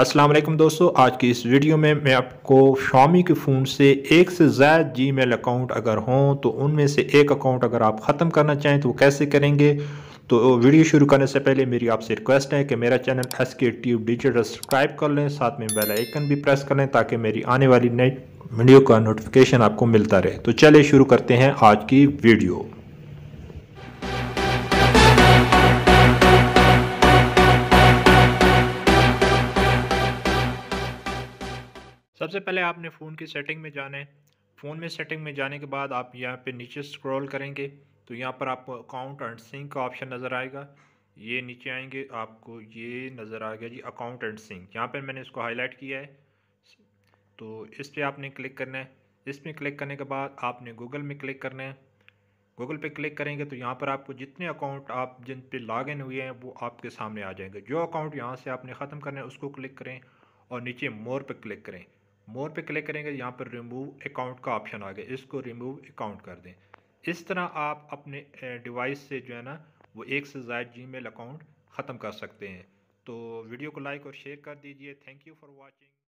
अस्सलाम वालेकुम दोस्तों आज की इस वीडियो में मैं आपको शामी के फ़ोन से एक से ज्यादा जी मेल अकाउंट अगर हों तो उनमें से एक अकाउंट अगर आप ख़त्म करना चाहें तो वो कैसे करेंगे तो वीडियो शुरू करने से पहले मेरी आपसे रिक्वेस्ट है कि मेरा channel S K tube digital subscribe कर लें साथ में बेल आइकन भी प्रेस कर लें ताकि मेरी आने वाली नई वीडियो का नोटिफिकेशन आपको मिलता रहे तो चलिए शुरू करते हैं आज की वीडियो सबसे पहले आपने फ़ोन की सेटिंग में जाना है फ़ोन में सेटिंग में जाने के बाद आप यहाँ पे नीचे स्क्रॉल करेंगे तो यहाँ पर आपको अकाउंट एंड सिंक का ऑप्शन नज़र आएगा ये नीचे आएंगे आपको ये नज़र आ गया जी अकाउंट एंड सिंक यहाँ पर मैंने इसको हाईलाइट किया है तो इस पर आपने क्लिक करना है इस पर क्लिक करने के बाद आपने गूगल में क्लिक करना है गूगल पे क्लिक करेंगे तो यहाँ पर आपको जितने अकाउंट आप जिन पे इन हुए हैं वो आपके सामने आ जाएंगे जो अकाउंट यहाँ से आपने ख़त्म करना है उसको क्लिक करें और नीचे मोर पे क्लिक करें मोर पे क्लिक करेंगे यहाँ पर रिमूव अकाउंट का ऑप्शन आ गया इसको रिमूव अकाउंट कर दें इस तरह आप अपने डिवाइस से जो है ना वो एक से ज़ायद जी मेल अकाउंट ख़त्म कर सकते हैं तो वीडियो को लाइक और शेयर कर दीजिए थैंक यू फॉर वॉचिंग